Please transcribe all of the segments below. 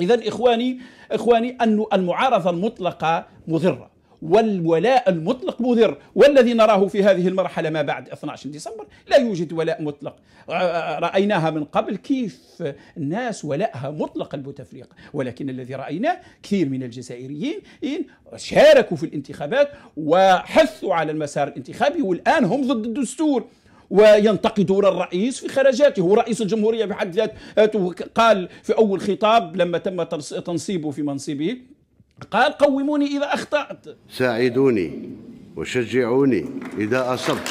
إذا إخواني إخواني أن المعارضة المطلقة مضرة والولاء المطلق مضر والذي نراه في هذه المرحلة ما بعد 12 ديسمبر لا يوجد ولاء مطلق آه، آه، آه، رأيناها من قبل كيف الناس ولاءها مطلق البوتفليقة ولكن الذي رأيناه كثير من الجزائريين شاركوا في الانتخابات وحثوا على المسار الانتخابي والآن هم ضد الدستور وينتقدون الرئيس في خرجاته رئيس الجمهورية بحد ذاته قال في أول خطاب لما تم تنصيبه في منصبه قال قوموني إذا أخطأت ساعدوني وشجعوني إذا أصبت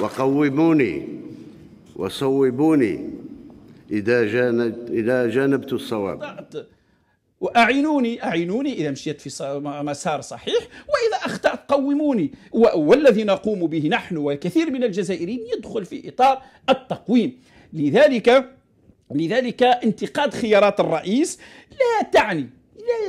وقوموني وصوبوني إذا جانبت, إذا جانبت الصواب وأعينوني أعينوني إذا مشيت في مسار صحيح وإذا أخطأت قوموني والذي نقوم به نحن وكثير من الجزائريين يدخل في إطار التقويم لذلك لذلك انتقاد خيارات الرئيس لا تعني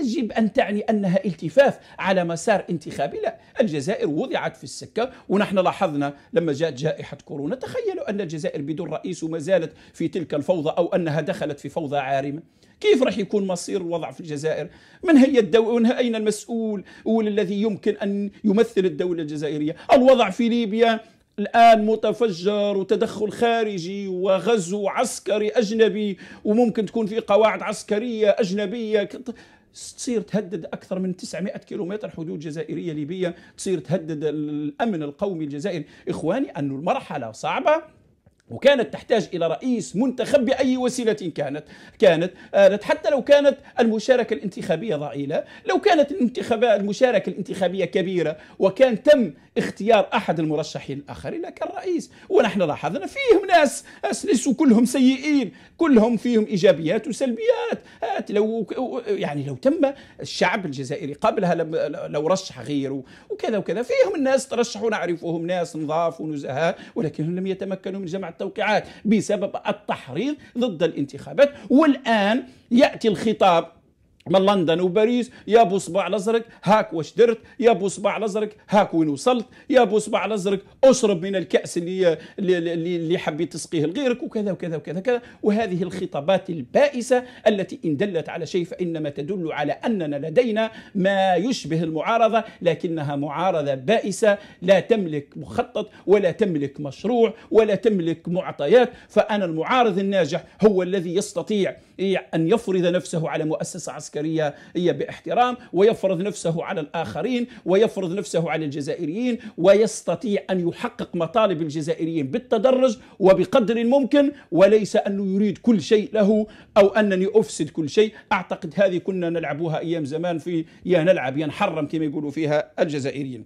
يجب أن تعني أنها التفاف على مسار انتخابي لا الجزائر وضعت في السكة ونحن لاحظنا لما جاءت جائحة كورونا تخيلوا أن الجزائر بدون رئيس وما زالت في تلك الفوضى أو أنها دخلت في فوضى عارمة كيف راح يكون مصير الوضع في الجزائر من هي الدولة أين المسؤول الذي يمكن أن يمثل الدولة الجزائرية الوضع في ليبيا الآن متفجر وتدخل خارجي وغزو عسكري أجنبي وممكن تكون في قواعد عسكرية أجنبية تصير تهدد اكثر من 900 كيلومتر حدود جزائريه ليبيه تصير تهدد الامن القومي الجزائري اخواني ان المرحله صعبه وكانت تحتاج الى رئيس منتخب باي وسيله كانت كانت حتى لو كانت المشاركه الانتخابيه ضئيله لو كانت الانتخابات المشاركه الانتخابيه كبيره وكان تم اختيار احد المرشحين الاخرين لكان رئيس ونحن لاحظنا فيهم ناس ليسوا كلهم سيئين كلهم فيهم ايجابيات وسلبيات هات لو يعني لو تم الشعب الجزائري قبلها لو رشح غيره وكذا وكذا فيهم الناس ترشحوا نعرفهم ناس نظاف ونزهاء ولكنهم لم يتمكنوا من جمع التوقيعات بسبب التحريض ضد الانتخابات والآن يأتي الخطاب من لندن وباريس يا ابو صباع الازرق هاك واش درت يا ابو صباع الازرق هاك وين وصلت يا ابو صباع الازرق اشرب من الكاس اللي اللي, اللي حبيت تسقيه لغيرك وكذا وكذا وكذا كذا وهذه الخطابات البائسه التي ان دلت على شيء فانما تدل على اننا لدينا ما يشبه المعارضه لكنها معارضه بائسه لا تملك مخطط ولا تملك مشروع ولا تملك معطيات فانا المعارض الناجح هو الذي يستطيع ان يفرض نفسه على مؤسسه عسكريه عسكرية باحترام ويفرض نفسه على الآخرين ويفرض نفسه على الجزائريين ويستطيع أن يحقق مطالب الجزائريين بالتدرج وبقدر الممكن وليس أنه يريد كل شيء له أو أنني أفسد كل شيء أعتقد هذه كنا نلعبوها أيام زمان في يا نلعب يا نحرم كما يقولوا فيها الجزائريين